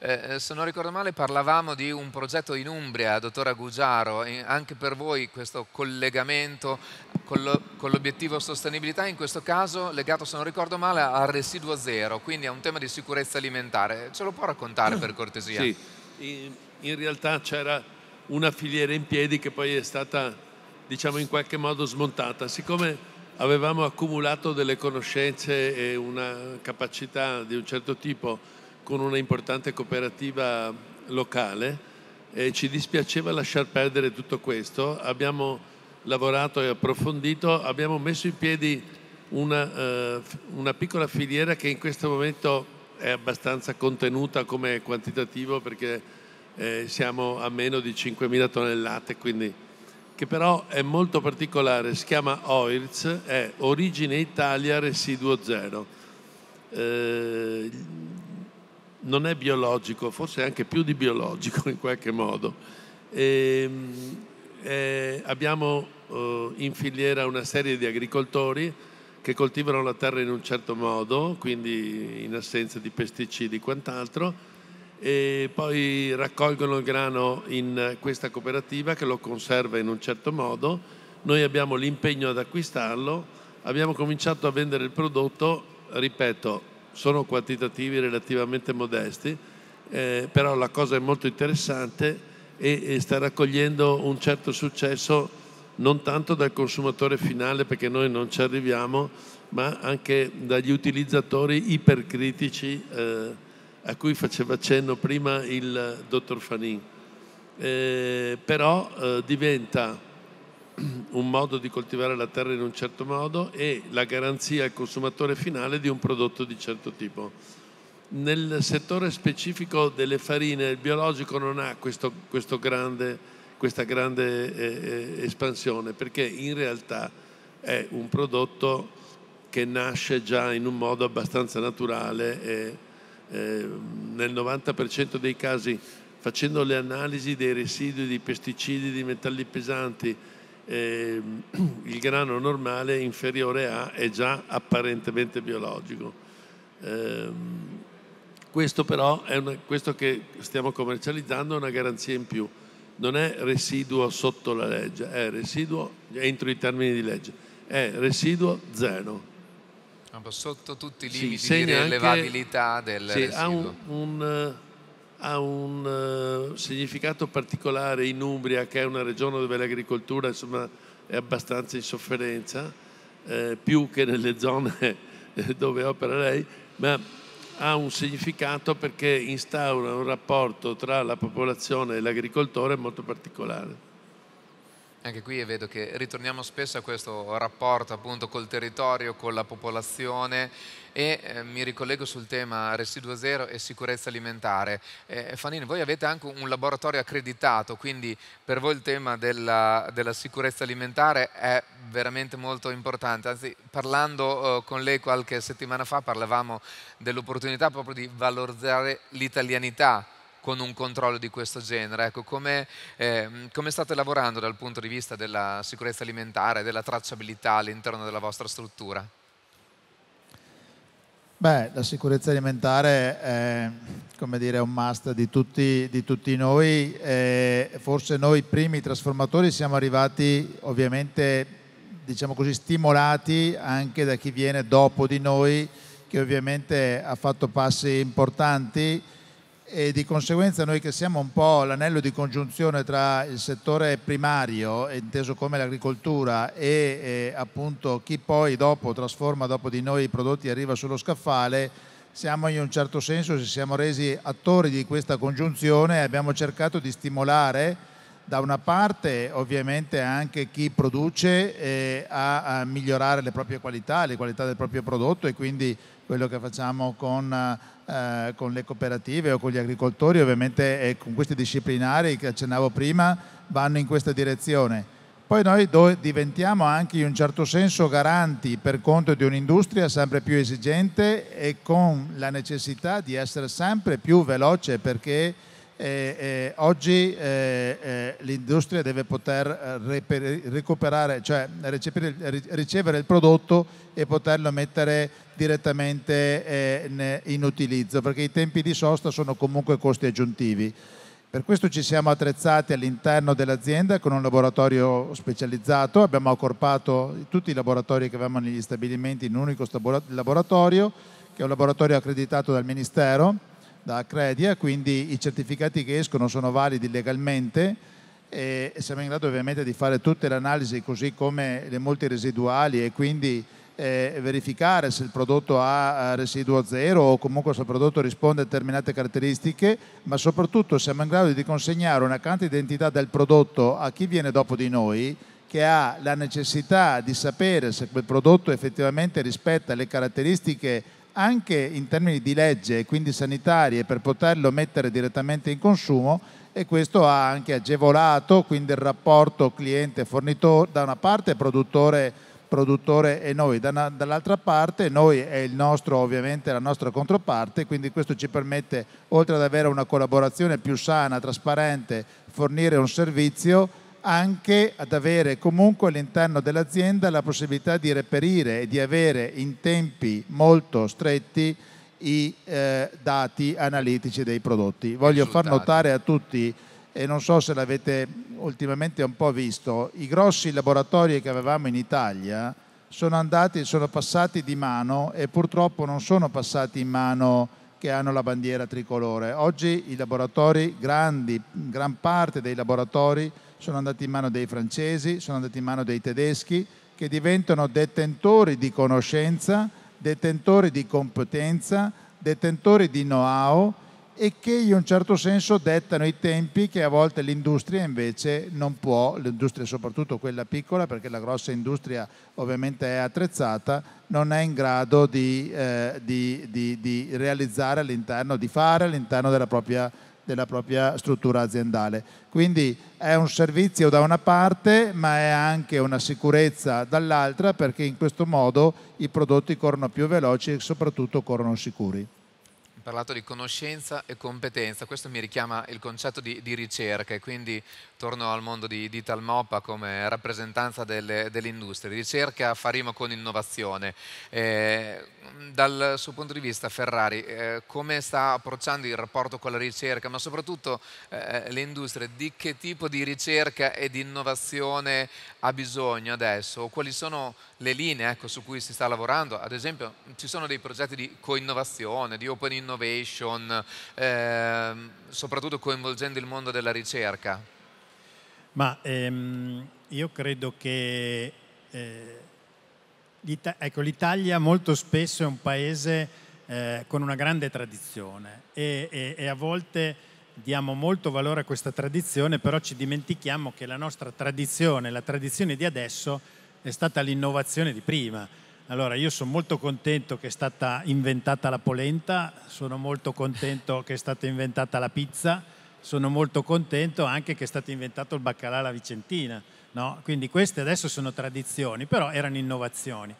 Eh, eh, se non ricordo male parlavamo di un progetto in Umbria, dottora Gugiaro, anche per voi questo collegamento con, lo, con l'obiettivo sostenibilità, in questo caso legato, se non ricordo male, al residuo zero, quindi a un tema di sicurezza alimentare. Ce lo può raccontare per cortesia? Sì, in, in realtà c'era una filiera in piedi che poi è stata, diciamo, in qualche modo smontata. Siccome avevamo accumulato delle conoscenze e una capacità di un certo tipo, con una importante cooperativa locale e ci dispiaceva lasciar perdere tutto questo. Abbiamo lavorato e approfondito, abbiamo messo in piedi una, eh, una piccola filiera che in questo momento è abbastanza contenuta come quantitativo perché eh, siamo a meno di 5.000 tonnellate, quindi, che però è molto particolare, si chiama OIRZ, è Origine Italia Residuo Zero. Eh, non è biologico, forse anche più di biologico in qualche modo. E, ehm, eh, abbiamo eh, in filiera una serie di agricoltori che coltivano la terra in un certo modo, quindi in assenza di pesticidi e quant'altro, e poi raccolgono il grano in questa cooperativa che lo conserva in un certo modo. Noi abbiamo l'impegno ad acquistarlo, abbiamo cominciato a vendere il prodotto, ripeto, sono quantitativi relativamente modesti, eh, però la cosa è molto interessante e, e sta raccogliendo un certo successo non tanto dal consumatore finale perché noi non ci arriviamo, ma anche dagli utilizzatori ipercritici eh, a cui faceva cenno prima il dottor Fanin. Eh, però eh, diventa un modo di coltivare la terra in un certo modo e la garanzia al consumatore finale di un prodotto di certo tipo. Nel settore specifico delle farine il biologico non ha questo, questo grande, questa grande eh, eh espansione perché in realtà è un prodotto che nasce già in un modo abbastanza naturale e eh, nel 90% dei casi facendo le analisi dei residui di pesticidi, di metalli pesanti, eh, il grano normale inferiore a è già apparentemente biologico. Eh, questo però, è una, questo che stiamo commercializzando è una garanzia in più, non è residuo sotto la legge, è residuo entro i termini di legge, è residuo zero. Ah, sotto tutti i limiti sì, di rilevabilità anche, del sì, residuo. Ha un, un eh, ha un eh, significato particolare in Umbria, che è una regione dove l'agricoltura insomma, è abbastanza in sofferenza, eh, più che nelle zone eh, dove opera lei, ma ha un significato perché instaura un rapporto tra la popolazione e l'agricoltore molto particolare. Anche qui vedo che ritorniamo spesso a questo rapporto appunto col territorio, con la popolazione e eh, mi ricollego sul tema residuo zero e sicurezza alimentare. Eh, Fanini, voi avete anche un laboratorio accreditato, quindi per voi il tema della, della sicurezza alimentare è veramente molto importante. Anzi, parlando eh, con lei qualche settimana fa parlavamo dell'opportunità proprio di valorizzare l'italianità con un controllo di questo genere? Ecco, come, eh, come state lavorando dal punto di vista della sicurezza alimentare, della tracciabilità all'interno della vostra struttura? Beh, la sicurezza alimentare è dire, un must di tutti, di tutti noi. Eh, forse noi primi trasformatori siamo arrivati ovviamente diciamo così, stimolati anche da chi viene dopo di noi, che ovviamente ha fatto passi importanti e di conseguenza noi che siamo un po' l'anello di congiunzione tra il settore primario, inteso come l'agricoltura, e eh, appunto chi poi dopo trasforma dopo di noi i prodotti e arriva sullo scaffale, siamo in un certo senso, ci siamo resi attori di questa congiunzione e abbiamo cercato di stimolare da una parte ovviamente anche chi produce eh, a, a, migliorare le proprie qualità, le qualità del proprio prodotto e quindi quello che facciamo con eh, con le cooperative o con gli agricoltori, ovviamente e con questi disciplinari che accennavo prima, vanno in questa direzione. Poi noi diventiamo anche in un certo senso garanti per conto di un'industria sempre più esigente e con la necessità di essere sempre più veloce perché eh, oggi eh, l'industria deve poter eh, reperi, recuperare, cioè ricevere il prodotto e poterlo mettere direttamente eh, in utilizzo, perché i tempi di sosta sono comunque costi aggiuntivi. Per questo ci siamo attrezzati all'interno dell'azienda con un laboratorio specializzato, abbiamo accorpato tutti i laboratori che avevamo negli stabilimenti in un unico laboratorio, che è un laboratorio accreditato dal Ministero da Credia, quindi i certificati che escono sono validi legalmente e siamo in grado ovviamente di fare tutte le analisi così come le molte residuali e quindi eh, verificare se il prodotto ha residuo zero o comunque se il prodotto risponde a determinate caratteristiche, ma soprattutto siamo in grado di consegnare una carta identità del prodotto a chi viene dopo di noi che ha la necessità di sapere se quel prodotto effettivamente rispetta le caratteristiche anche in termini di legge e quindi sanitarie per poterlo mettere direttamente in consumo e questo ha anche agevolato quindi il rapporto cliente-fornitore da una parte produttore, produttore e noi, da una, dall'altra parte noi è il nostro ovviamente la nostra controparte, quindi questo ci permette oltre ad avere una collaborazione più sana, trasparente, fornire un servizio anche ad avere comunque all'interno dell'azienda la possibilità di reperire e di avere in tempi molto stretti i eh, dati analitici dei prodotti. Voglio far notare a tutti, e non so se l'avete ultimamente un po' visto, i grossi laboratori che avevamo in Italia sono andati, sono passati di mano e purtroppo non sono passati in mano che hanno la bandiera tricolore. Oggi i laboratori grandi, gran parte dei laboratori sono andati in mano dei francesi, sono andati in mano dei tedeschi, che diventano detentori di conoscenza, detentori di competenza, detentori di know-how e che in un certo senso dettano i tempi che a volte l'industria invece non può, l'industria soprattutto quella piccola, perché la grossa industria ovviamente è attrezzata, non è in grado di, eh, di, di, di realizzare all'interno, di fare all'interno della propria, della propria struttura aziendale. Quindi è un servizio da una parte, ma è anche una sicurezza dall'altra, perché in questo modo i prodotti corrono più veloci e soprattutto corrono sicuri parlato di conoscenza e competenza, questo mi richiama il concetto di, di ricerca e quindi torno al mondo di, di Talmopa come rappresentanza delle, dell'industria. Ricerca faremo con innovazione. Eh, Mm, dal suo punto di vista Ferrari eh, come sta approcciando il rapporto con la ricerca, ma soprattutto eh, le industrie, di che tipo di ricerca e di innovazione ha bisogno adesso? Quali sono le linee ecco, su cui si sta lavorando? Ad esempio ci sono dei progetti di co-innovazione, di open innovation, eh, soprattutto coinvolgendo il mondo della ricerca. Ma ehm, io credo che eh, ecco, l'Italia molto spesso è un paese eh, con una grande tradizione e, e, e a volte diamo molto valore a questa tradizione, però ci dimentichiamo che la nostra tradizione, la tradizione di adesso, è stata l'innovazione di prima. Allora, io sono molto contento che è stata inventata la polenta, sono molto contento che è stata inventata la pizza, sono molto contento anche che è stato inventato il baccalà alla Vicentina. No? Quindi queste adesso sono tradizioni, però erano innovazioni.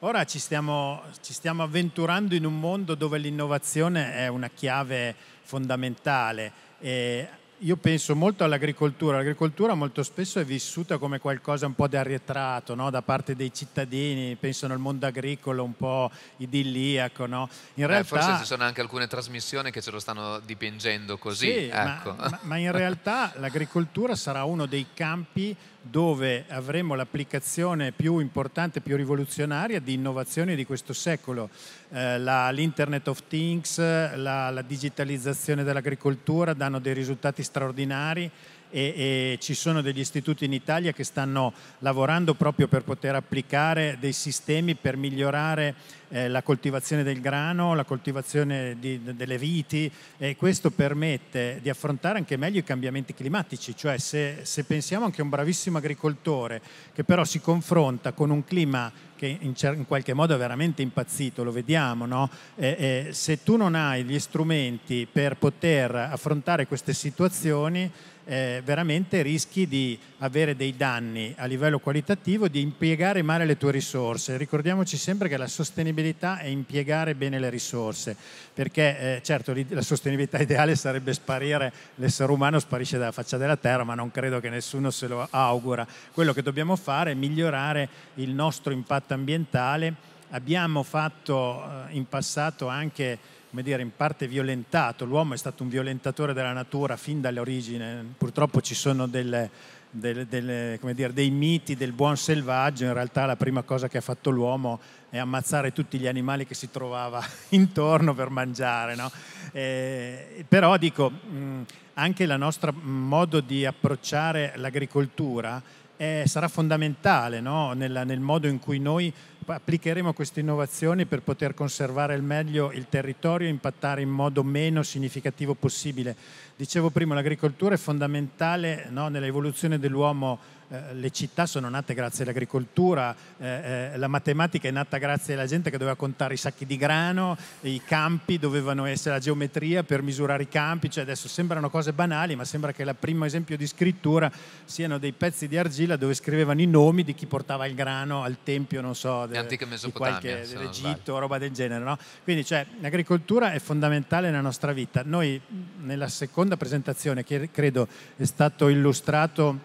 Ora ci stiamo, ci stiamo, avventurando in un mondo dove l'innovazione è una chiave fondamentale. E io penso molto all'agricoltura. L'agricoltura molto spesso è vissuta come qualcosa un po' di arretrato no? da parte dei cittadini, pensano al mondo agricolo un po' idilliaco. No? In eh, realtà, eh, forse ci sono anche alcune trasmissioni che ce lo stanno dipingendo così. Sì, ecco. ma, ma, ma in realtà l'agricoltura sarà uno dei campi dove avremo l'applicazione più importante, più rivoluzionaria di innovazioni di questo secolo, eh, la, l'Internet of Things, la, la digitalizzazione dell'agricoltura danno dei risultati straordinari, e, e ci sono degli istituti in Italia che stanno lavorando proprio per poter applicare dei sistemi per migliorare eh, la coltivazione del grano, la coltivazione di, delle viti e questo permette di affrontare anche meglio i cambiamenti climatici, cioè se, se pensiamo anche a un bravissimo agricoltore che però si confronta con un clima che in, in qualche modo è veramente impazzito, lo vediamo, no? eh, eh, se tu non hai gli strumenti per poter affrontare queste situazioni, eh, veramente rischi di avere dei danni a livello qualitativo, di impiegare male le tue risorse. Ricordiamoci sempre che la sostenibilità è impiegare bene le risorse, perché eh, certo la sostenibilità ideale sarebbe sparire, l'essere umano sparisce dalla faccia della terra, ma non credo che nessuno se lo augura. Quello che dobbiamo fare è migliorare il nostro impatto ambientale. Abbiamo fatto eh, in passato anche come dire, in parte violentato, l'uomo è stato un violentatore della natura fin dall'origine, purtroppo ci sono delle, delle, delle, dire, dei miti del buon selvaggio, in realtà la prima cosa che ha fatto l'uomo è ammazzare tutti gli animali che si trovava intorno per mangiare. No? Eh, però dico, mm, anche il nostro modo di approcciare l'agricoltura è, eh, sarà fondamentale no? nel, nel modo in cui noi applicheremo queste innovazioni per poter conservare al meglio il territorio e impattare in modo meno significativo possibile. Dicevo prima, l'agricoltura è fondamentale no, nell'evoluzione dell'uomo. Eh, le città sono nate grazie all'agricoltura, eh, eh, la matematica è nata grazie alla gente che doveva contare i sacchi di grano, i campi dovevano essere la geometria per misurare i campi, cioè adesso sembrano cose banali, ma sembra che il primo esempio di scrittura siano dei pezzi di argilla dove scrivevano i nomi di chi portava il grano al tempio, non so, antiche Mesopotamia, qualche, dell'Egitto, roba del genere. No? Quindi cioè, l'agricoltura è fondamentale nella nostra vita. Noi nella seconda presentazione, che credo è stato illustrato,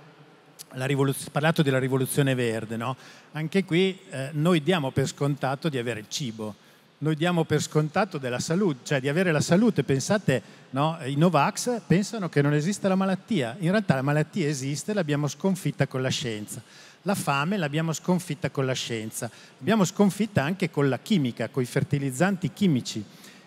parlato della rivoluzione verde, no? anche qui eh, noi diamo per scontato di avere il cibo noi diamo per scontato della salute, cioè di avere la salute. Pensate, no? i Novax pensano che non esista la malattia. In realtà la malattia esiste, l'abbiamo sconfitta con la scienza. La fame l'abbiamo sconfitta con la scienza, l'abbiamo sconfitta anche con la chimica, con i fertilizzanti chimici.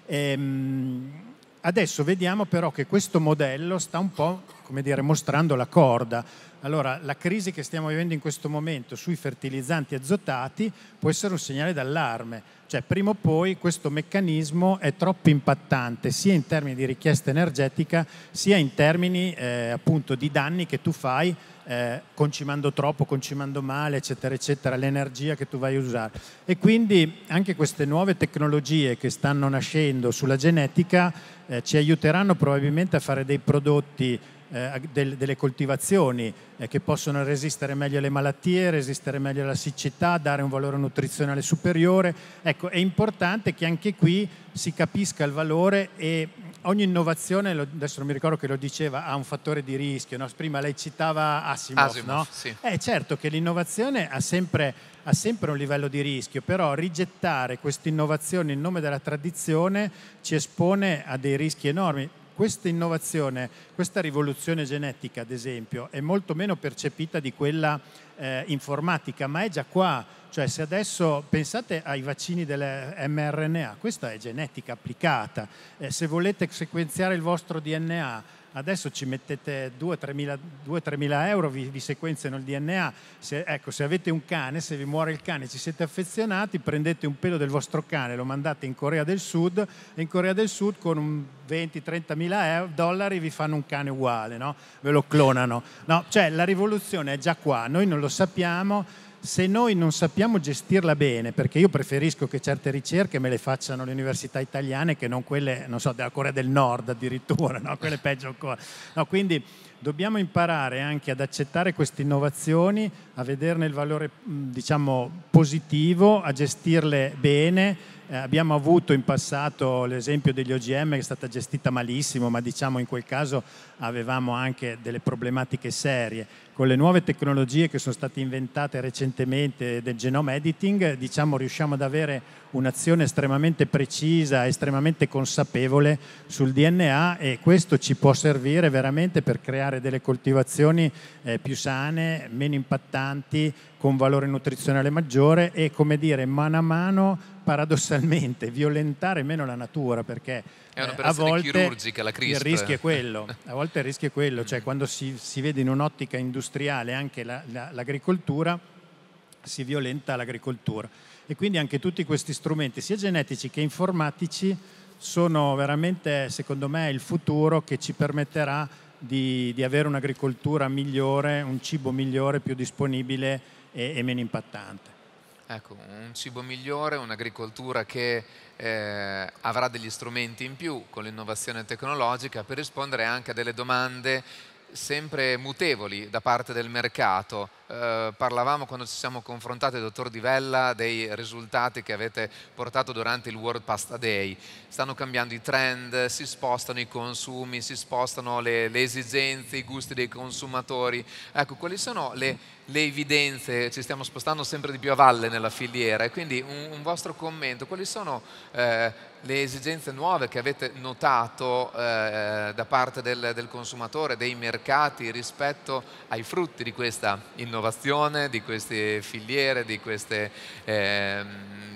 Ehm, adesso vediamo però che questo modello sta un po' come dire, mostrando la corda, allora, la crisi che stiamo vivendo in questo momento sui fertilizzanti azotati può essere un segnale d'allarme, cioè prima o poi questo meccanismo è troppo impattante sia in termini di richiesta energetica sia in termini eh, appunto di danni che tu fai eh, concimando troppo, concimando male, eccetera, eccetera, l'energia che tu vai a usare. E quindi anche queste nuove tecnologie che stanno nascendo sulla genetica eh, ci aiuteranno probabilmente a fare dei prodotti eh, del, delle coltivazioni eh, che possono resistere meglio alle malattie, resistere meglio alla siccità, dare un valore nutrizionale superiore. Ecco, è importante che anche qui si capisca il valore e ogni innovazione, adesso non mi ricordo che lo diceva, ha un fattore di rischio. No? Prima lei citava Asimov, Asimov no? Sì. Eh, certo che l'innovazione ha sempre, ha sempre, un livello di rischio, però rigettare questa innovazione in nome della tradizione ci espone a dei rischi enormi questa innovazione, questa rivoluzione genetica, ad esempio, è molto meno percepita di quella eh, informatica, ma è già qua. Cioè, se adesso pensate ai vaccini mRNA, questa è genetica applicata. Eh, se volete sequenziare il vostro DNA adesso ci mettete 2-3 mila euro, vi, vi, sequenziano il DNA, se, ecco se avete un cane, se vi muore il cane, ci siete affezionati, prendete un pelo del vostro cane, lo mandate in Corea del Sud e in Corea del Sud con 20-30 mila dollari vi fanno un cane uguale, no? ve lo clonano. No, cioè la rivoluzione è già qua, noi non lo sappiamo se noi non sappiamo gestirla bene, perché io preferisco che certe ricerche me le facciano le università italiane che non quelle, non so, della Corea del Nord addirittura, no? quelle peggio ancora. No, quindi dobbiamo imparare anche ad accettare queste innovazioni, a vederne il valore mm, diciamo, positivo, a gestirle bene. Eh, abbiamo avuto in passato l'esempio degli OGM che è stata gestita malissimo, ma diciamo in quel caso avevamo anche delle problematiche serie. Con le nuove tecnologie che sono state inventate recentemente del genome editing, diciamo, riusciamo ad avere un'azione estremamente precisa, estremamente consapevole sul DNA e questo ci può servire veramente per creare fare delle coltivazioni eh, più sane, meno impattanti, con valore nutrizionale maggiore e come dire mano a mano paradossalmente violentare meno la natura perché eh, a volte il rischio è quello, a volte il rischio è quello, cioè quando si, si vede in un'ottica industriale anche la, la, l'agricoltura si violenta l'agricoltura e quindi anche tutti questi strumenti sia genetici che informatici sono veramente secondo me il futuro che ci permetterà di, di avere un'agricoltura migliore, un cibo migliore, più disponibile e, e meno impattante. Ecco, un cibo migliore, un'agricoltura che eh, avrà degli strumenti in più con l'innovazione tecnologica per rispondere anche a delle domande sempre mutevoli da parte del mercato. Eh, parlavamo quando ci siamo confrontati, dottor Di Vella, dei risultati che avete portato durante il World Pasta Day. Stanno cambiando i trend, si spostano i consumi, si spostano le, le esigenze, i gusti dei consumatori. Ecco, quali sono le, le, evidenze? Ci stiamo spostando sempre di più a valle nella filiera e quindi un, un vostro commento. Quali sono eh, le esigenze nuove che avete notato eh, da parte del, del, consumatore, dei mercati rispetto ai frutti di questa innovazione, di queste filiere, di, queste, eh,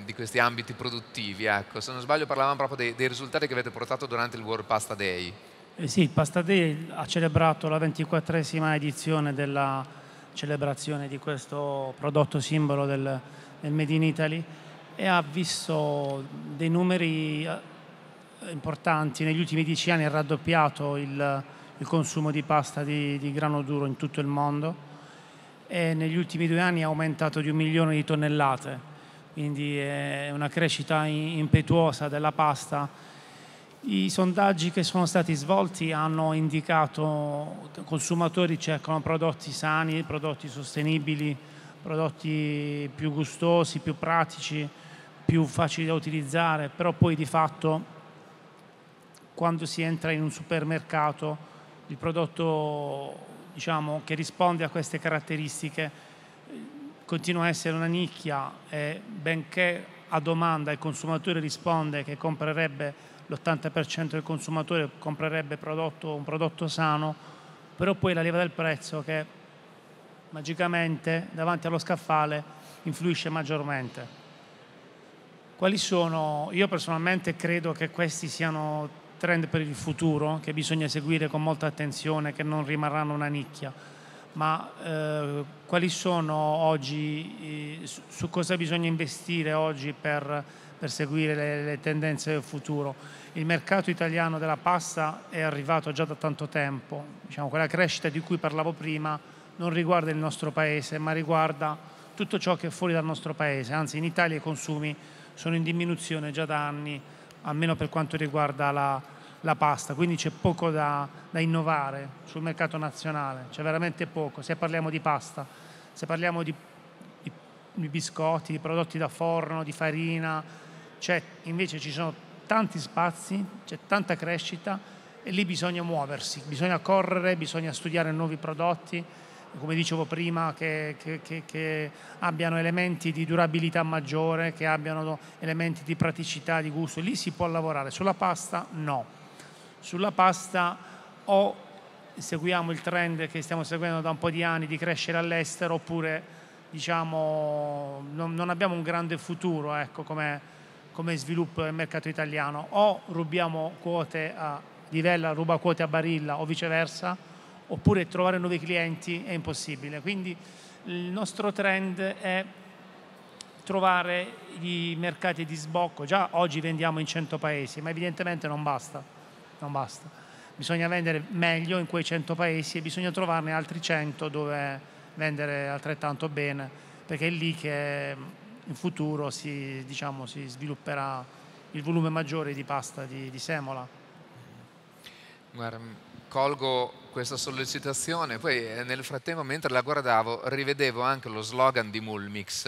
di questi ambiti produttivi. Ecco, se non sbaglio parlavamo proprio dei, dei risultati che avete portato durante il World Pasta Day. Eh sì, il Pasta Day ha celebrato la 24esima edizione della celebrazione di questo prodotto simbolo del, del Made in Italy e ha visto dei numeri eh, importanti. Negli ultimi dieci anni è raddoppiato il, il consumo di pasta di, di, grano duro in tutto il mondo e negli ultimi due anni è aumentato di un milione di tonnellate, quindi è una crescita impetuosa della pasta. I sondaggi che sono stati svolti hanno indicato che i consumatori cercano prodotti sani, prodotti sostenibili, prodotti più gustosi, più pratici, più facili da utilizzare, però poi di fatto quando si entra in un supermercato il prodotto diciamo, che risponde a queste caratteristiche continua a essere una nicchia e benché a domanda il consumatore risponde che comprerebbe l'80% del consumatore comprerebbe prodotto, un prodotto sano, però poi la leva del prezzo che magicamente davanti allo scaffale influisce maggiormente. Quali sono, io personalmente credo che questi siano trend per il futuro che bisogna seguire con molta attenzione, che non rimarranno una nicchia, ma eh, quali sono oggi, eh, su, su, cosa bisogna investire oggi per, per seguire le, le, tendenze del futuro? Il mercato italiano della pasta è arrivato già da tanto tempo, diciamo, quella crescita di cui parlavo prima non riguarda il nostro paese, ma riguarda tutto ciò che è fuori dal nostro paese, anzi in Italia i consumi sono in diminuzione già da anni, almeno per quanto riguarda la, la pasta, quindi c'è poco da, da, innovare sul mercato nazionale, c'è veramente poco, se parliamo di pasta, se parliamo di, di, di biscotti, di prodotti da forno, di farina, c'è, invece ci sono tanti spazi, c'è tanta crescita e lì bisogna muoversi, bisogna correre, bisogna studiare nuovi prodotti come dicevo prima, che, che, che, che, abbiano elementi di durabilità maggiore, che abbiano elementi di praticità, di gusto, lì si può lavorare. Sulla pasta no. Sulla pasta o seguiamo il trend che stiamo seguendo da un po' di anni di crescere all'estero oppure diciamo, non, non abbiamo un grande futuro ecco, come, come sviluppo del mercato italiano. O rubiamo quote a Livella, ruba quote a Barilla o viceversa oppure trovare nuovi clienti è impossibile. Quindi il nostro trend è trovare i mercati di sbocco. Già oggi vendiamo in 100 paesi, ma evidentemente non basta. Non basta. Bisogna vendere meglio in quei 100 paesi e bisogna trovarne altri 100 dove vendere altrettanto bene, perché è lì che in futuro si, diciamo, si svilupperà il volume maggiore di pasta di, di semola. Guarda, colgo questa sollecitazione. Poi eh, nel frattempo, mentre la guardavo, rivedevo anche lo slogan di Mulmix.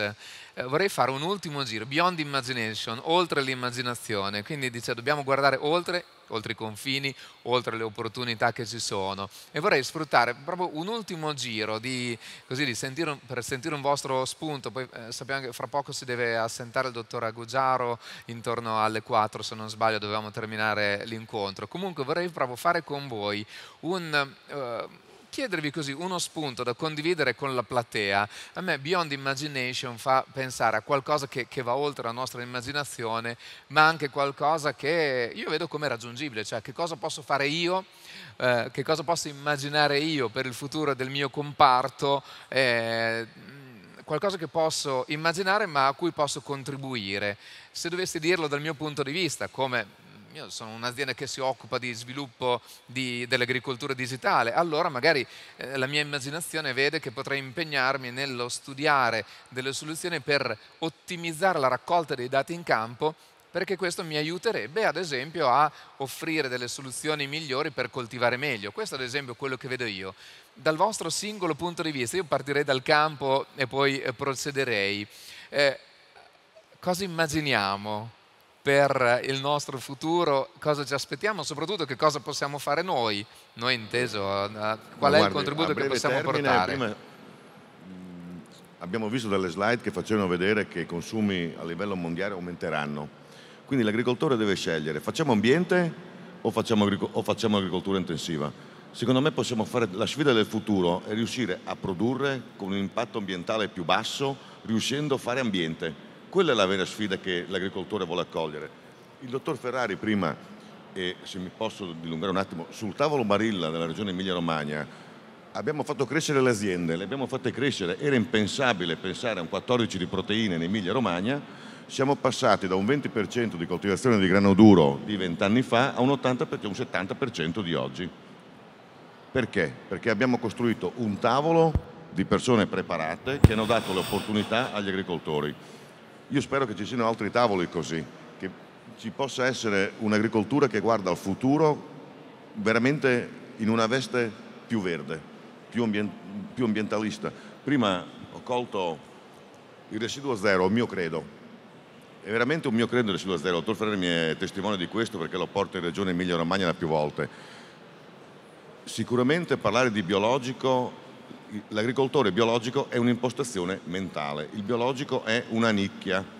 Eh, vorrei fare un ultimo giro, Beyond Imagination, oltre l'immaginazione. Quindi dice, dobbiamo guardare oltre oltre i confini, oltre le opportunità che ci sono. E vorrei sfruttare proprio un ultimo giro di, così, di sentire, per sentire un vostro spunto, poi eh, sappiamo che fra poco si deve assentare il dottor Agugiaro intorno alle 4 se non sbaglio dovevamo terminare l'incontro. Comunque vorrei proprio fare con voi un... Eh, chiedervi così uno spunto da condividere con la platea. A me Beyond Imagination fa pensare a qualcosa che, che va oltre la nostra immaginazione, ma anche qualcosa che io vedo come raggiungibile, cioè che cosa posso fare io, eh, che cosa posso immaginare io per il futuro del mio comparto. Eh, qualcosa che posso immaginare ma a cui posso contribuire. Se dovessi dirlo dal mio punto di vista, come io sono un'azienda che si occupa di sviluppo di, dell'agricoltura digitale, allora magari eh, la mia immaginazione vede che potrei impegnarmi nello studiare delle soluzioni per ottimizzare la raccolta dei dati in campo perché questo mi aiuterebbe ad esempio a offrire delle soluzioni migliori per coltivare meglio. Questo ad esempio è quello che vedo io. Dal vostro singolo punto di vista, io partirei dal campo e poi eh, procederei. Eh, cosa immaginiamo? per il nostro futuro, cosa ci aspettiamo, soprattutto che cosa possiamo fare noi, noi inteso, eh, qual è il contributo che possiamo portare. Mm, abbiamo visto dalle slide che facevano vedere che i consumi a livello mondiale aumenteranno, quindi l'agricoltore deve scegliere, facciamo ambiente o facciamo, o facciamo agricoltura intensiva? Secondo me possiamo fare la sfida del futuro e riuscire a produrre con un impatto ambientale più basso, riuscendo a fare ambiente quella è la vera sfida che l'agricoltore vuole accogliere. Il dottor Ferrari prima, e se mi posso dilungare un attimo, sul tavolo Barilla della regione Emilia-Romagna abbiamo fatto crescere le aziende, le abbiamo fatte crescere, era impensabile pensare a un 14 di proteine in Emilia-Romagna, siamo passati da un 20% di coltivazione di grano duro di 20 anni fa a un, 80, un 70% di oggi. Perché? Perché abbiamo costruito un tavolo di persone preparate che hanno dato le opportunità agli agricoltori. Io spero che ci siano altri tavoli così, che ci possa essere un'agricoltura che guarda al futuro veramente in una veste più verde, più, ambient più ambientalista. Prima ho colto il residuo zero, il mio credo. È veramente un mio credo il residuo zero. dottor Ferreri mi è testimone di questo perché lo porto in regione Emilia-Romagna più volte. Sicuramente parlare di biologico l'agricoltore biologico è un'impostazione mentale, il biologico è una nicchia.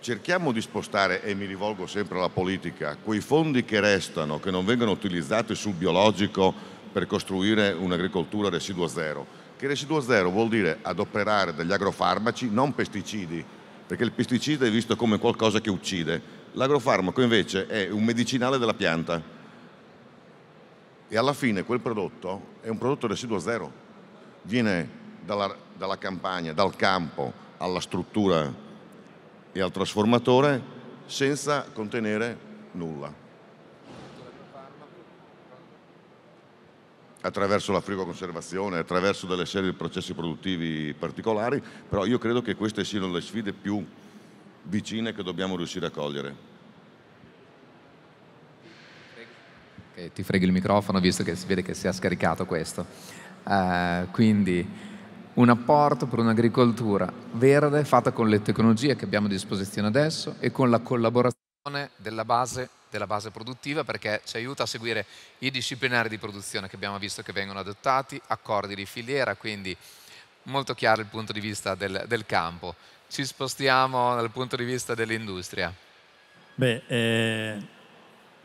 Cerchiamo di spostare, e mi rivolgo sempre alla politica, quei fondi che restano, che non vengono utilizzati sul biologico per costruire un'agricoltura residuo zero. Che residuo zero vuol dire adoperare degli agrofarmaci, non pesticidi, perché il pesticida è visto come qualcosa che uccide. L'agrofarmaco invece è un medicinale della pianta e alla fine quel prodotto è un prodotto residuo zero viene dalla, dalla campagna, dal campo alla struttura e al trasformatore senza contenere nulla. attraverso la frigoconservazione, attraverso delle serie di processi produttivi particolari, però io credo che queste siano le sfide più vicine che dobbiamo riuscire a cogliere. Okay, ti freghi il microfono visto che si vede che si è scaricato questo. Eh, quindi un apporto per un'agricoltura verde fatta con le tecnologie che abbiamo a disposizione adesso e con la collaborazione della base, della base produttiva perché ci aiuta a seguire i disciplinari di produzione che abbiamo visto che vengono adottati, accordi di filiera, quindi molto chiaro il punto di vista del, del campo. Ci spostiamo dal punto di vista dell'industria. Beh, eh,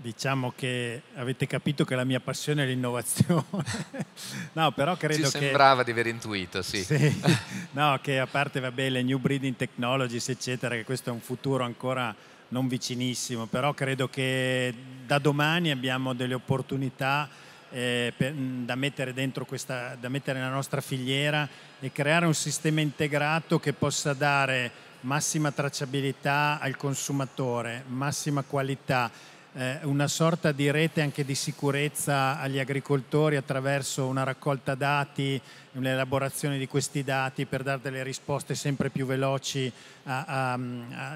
Diciamo che avete capito che la mia passione è l'innovazione. no, però credo Ci sembrava che, di aver intuito, sì. sì. No, che a parte vabbè, le new breeding technologies, eccetera, che questo è un futuro ancora non vicinissimo, però credo che da domani abbiamo delle opportunità eh, per, mm, da, mettere questa, da mettere nella nostra filiera e creare un sistema integrato che possa dare massima tracciabilità al consumatore, massima qualità eh, una sorta di rete anche di sicurezza agli agricoltori attraverso una raccolta dati l'elaborazione di questi dati per dare delle risposte sempre più veloci agli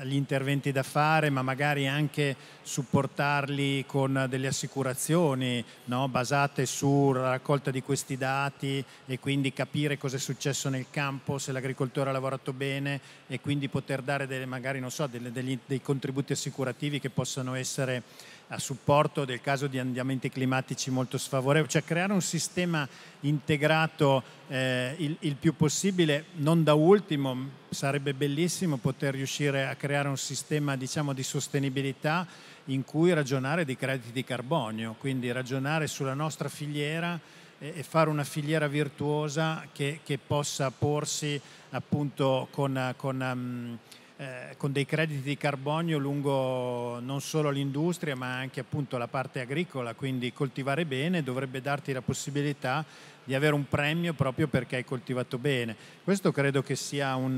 mm, interventi da fare, ma magari anche supportarli con delle assicurazioni no? basate sulla raccolta di questi dati e quindi capire cosa è successo nel campo, se l'agricoltore ha lavorato bene e quindi poter dare delle, magari so, delle, degli, dei contributi assicurativi che possano essere a supporto del caso di andamenti climatici molto sfavorevoli, cioè creare un sistema integrato eh, il, il, più possibile, non da ultimo sarebbe bellissimo poter riuscire a creare un sistema diciamo, di sostenibilità in cui ragionare di crediti di carbonio, quindi ragionare sulla nostra filiera e, e fare una filiera virtuosa che, che possa porsi appunto con... con um, eh, con dei crediti di carbonio lungo non solo l'industria ma anche appunto la parte agricola, quindi coltivare bene dovrebbe darti la possibilità di avere un premio proprio perché hai coltivato bene. Questo credo che sia un,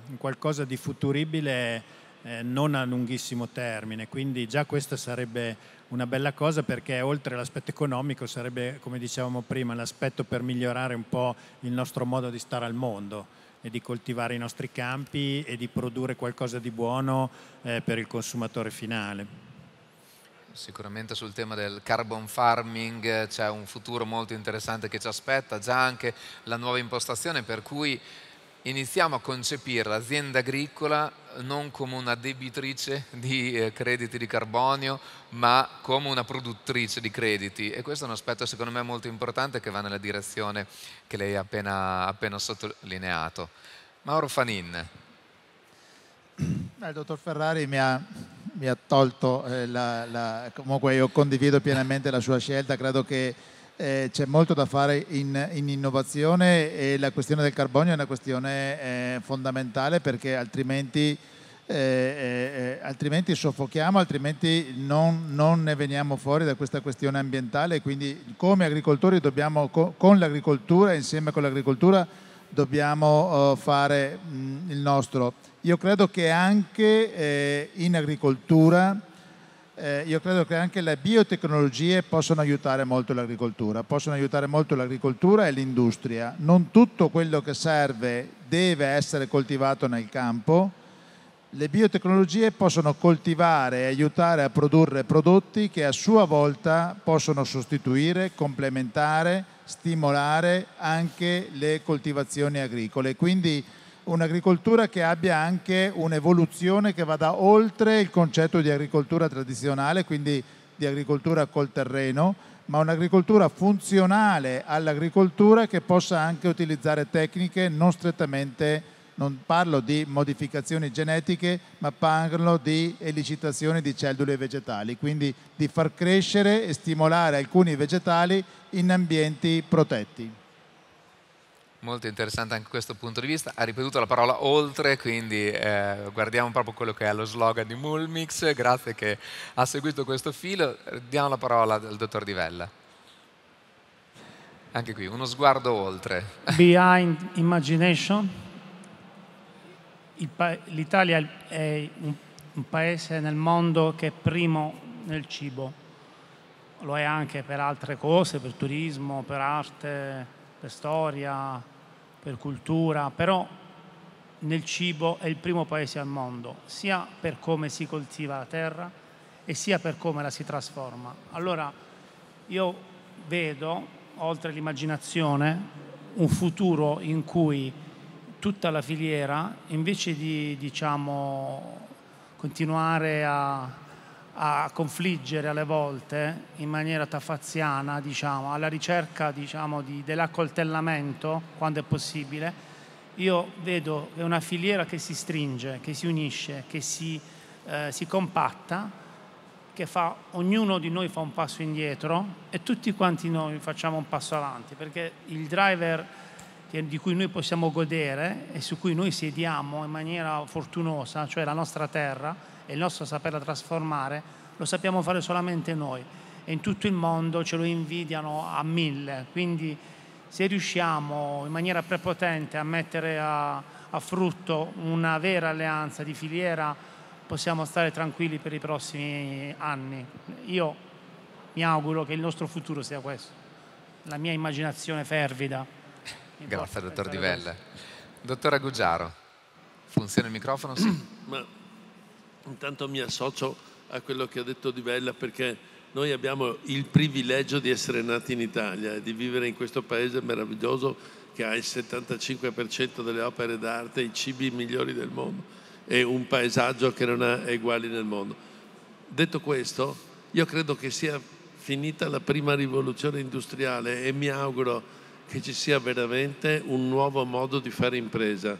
um, qualcosa di futuribile eh, non a lunghissimo termine, quindi già questa sarebbe una bella cosa perché oltre all'aspetto economico sarebbe, come dicevamo prima, l'aspetto per migliorare un po' il nostro modo di stare al mondo e di coltivare i nostri campi e di produrre qualcosa di buono eh, per il consumatore finale. Sicuramente sul tema del carbon farming eh, c'è un futuro molto interessante che ci aspetta, già anche la nuova impostazione per cui iniziamo a concepire l'azienda agricola non come una debitrice di eh, crediti di carbonio, ma come una produttrice di crediti. E questo è un aspetto secondo me molto importante che va nella direzione che lei ha appena, appena sottolineato. Mauro Fanin. Il dottor Ferrari mi ha, mi ha tolto, eh, la, la, comunque io condivido pienamente la sua scelta, credo che eh, c'è molto da fare in, in, innovazione e la questione del carbonio è una questione eh, fondamentale perché altrimenti, eh, eh, eh altrimenti soffochiamo, altrimenti non, non, ne veniamo fuori da questa questione ambientale. Quindi come agricoltori dobbiamo, con l'agricoltura, insieme con l'agricoltura, dobbiamo oh, fare mh, mm, il nostro. Io credo che anche eh, in agricoltura eh, io credo che anche le biotecnologie possano aiutare molto l'agricoltura, possono aiutare molto l'agricoltura e l'industria. Non tutto quello che serve deve essere coltivato nel campo. Le biotecnologie possono coltivare e aiutare a produrre prodotti che a sua volta possono sostituire, complementare, stimolare anche le coltivazioni agricole. Quindi un'agricoltura che abbia anche un'evoluzione che vada oltre il concetto di agricoltura tradizionale, quindi di agricoltura col terreno, ma un'agricoltura funzionale all'agricoltura che possa anche utilizzare tecniche non strettamente, non parlo di modificazioni genetiche, ma parlo di elicitazione di cellule vegetali, quindi di far crescere e stimolare alcuni vegetali in ambienti protetti. Molto interessante anche questo punto di vista. Ha ripetuto la parola oltre, quindi eh, guardiamo proprio quello che è lo slogan di Mulmix. Grazie che ha seguito questo filo. Diamo la parola al dottor Di Vella. Anche qui, uno sguardo oltre. Behind Imagination. L'Italia è un, un paese nel mondo che è primo nel cibo. Lo è anche per altre cose, per turismo, per arte per storia, per cultura, però nel cibo è il primo paese al mondo, sia per come si coltiva la terra e sia per come la si trasforma. Allora io vedo, oltre l'immaginazione, un futuro in cui tutta la filiera, invece di diciamo, continuare a a confliggere alle volte in maniera tafaziana, diciamo, alla ricerca diciamo, di, dell'accoltellamento quando è possibile, io vedo che è una filiera che si stringe, che si unisce, che si, eh, si compatta, che fa, ognuno di noi fa un passo indietro e tutti quanti noi facciamo un passo avanti, perché il driver di cui noi possiamo godere e su cui noi sediamo in maniera fortunosa, cioè la nostra terra, e il nostro saperla trasformare, lo sappiamo fare solamente noi e in tutto il mondo ce lo invidiano a mille. Quindi se riusciamo in maniera prepotente a mettere a, a frutto una vera alleanza di filiera, possiamo stare tranquilli per i prossimi anni. Io mi auguro che il nostro futuro sia questo, la mia immaginazione fervida. Grazie, dottor Di Vella. Dottor Agugiaro, funziona il microfono? Sì. Intanto mi associo a quello che ha detto Di Bella perché noi abbiamo il privilegio di essere nati in Italia e di vivere in questo paese meraviglioso che ha il 75% delle opere d'arte, i cibi migliori del mondo e un paesaggio che non ha uguali nel mondo. Detto questo, io credo che sia finita la prima rivoluzione industriale e mi auguro che ci sia veramente un nuovo modo di fare impresa.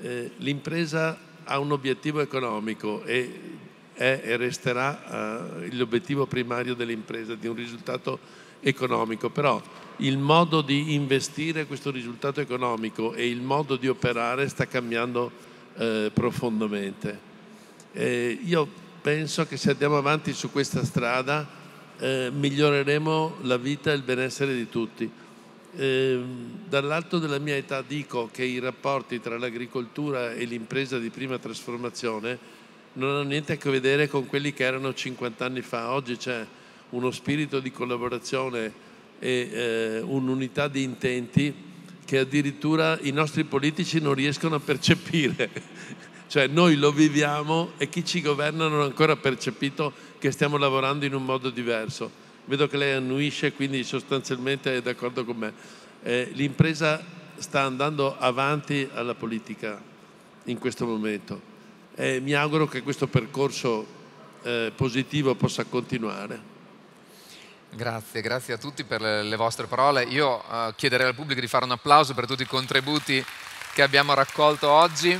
Eh, l'impresa ha un obiettivo economico e è e resterà eh, l'obiettivo primario dell'impresa, di un risultato economico, però il modo di investire questo risultato economico e il modo di operare sta cambiando eh, profondamente. Eh, io penso che se andiamo avanti su questa strada eh, miglioreremo la vita e il benessere di tutti. Ehm, dall'alto della mia età dico che i rapporti tra l'agricoltura e l'impresa di prima trasformazione non hanno niente a che vedere con quelli che erano 50 anni fa. Oggi c'è uno spirito di collaborazione e eh, un'unità di intenti che addirittura i nostri politici non riescono a percepire. cioè noi lo viviamo e chi ci governa non ha ancora percepito che stiamo lavorando in un modo diverso. Vedo che lei annuisce, quindi sostanzialmente è d'accordo con me. Eh, l'impresa sta andando avanti alla politica in questo momento e eh, mi auguro che questo percorso eh, positivo possa continuare. Grazie, grazie a tutti per le vostre parole. Io eh, chiederei al pubblico di fare un applauso per tutti i contributi che abbiamo raccolto oggi.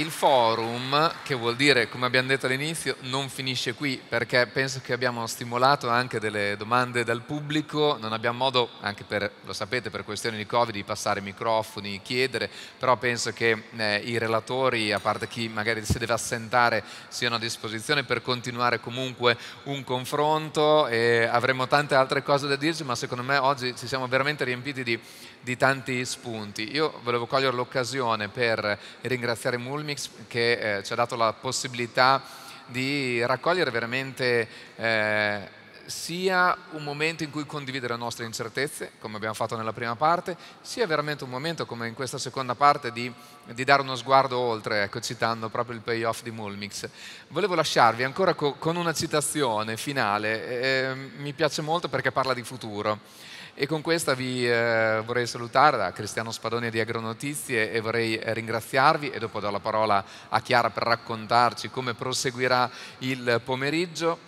il forum, che vuol dire, come abbiamo detto all'inizio, non finisce qui, perché penso che abbiamo stimolato anche delle domande dal pubblico, non abbiamo modo, anche per, lo sapete, per questioni di Covid, di passare microfoni, chiedere, però penso che eh, i relatori, a parte chi magari si deve assentare, siano a disposizione per continuare comunque un confronto e avremo tante altre cose da dirci, ma secondo me oggi ci siamo veramente riempiti di di tanti spunti. Io volevo cogliere l'occasione per ringraziare Mulmix che eh, ci ha dato la possibilità di raccogliere veramente eh, sia un momento in cui condividere le nostre incertezze, come abbiamo fatto nella prima parte, sia veramente un momento, come in questa seconda parte, di, di dare uno sguardo oltre, ecco, citando proprio il payoff di Mulmix. Volevo lasciarvi ancora co con una citazione finale, eh, mi piace molto perché parla di futuro e con questa vi eh, vorrei salutare da Cristiano Spadoni di Agronotizie e vorrei eh, ringraziarvi e dopo do la parola a Chiara per raccontarci come proseguirà il pomeriggio.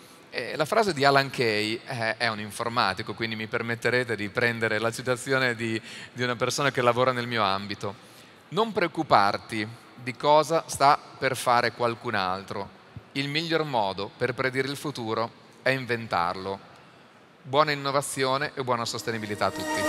la frase di Alan Kay eh, è un informatico, quindi mi permetterete di prendere la citazione di, di una persona che lavora nel mio ambito. Non preoccuparti di cosa sta per fare qualcun altro. Il miglior modo per predire il futuro è inventarlo buona innovazione e buona sostenibilità a tutti.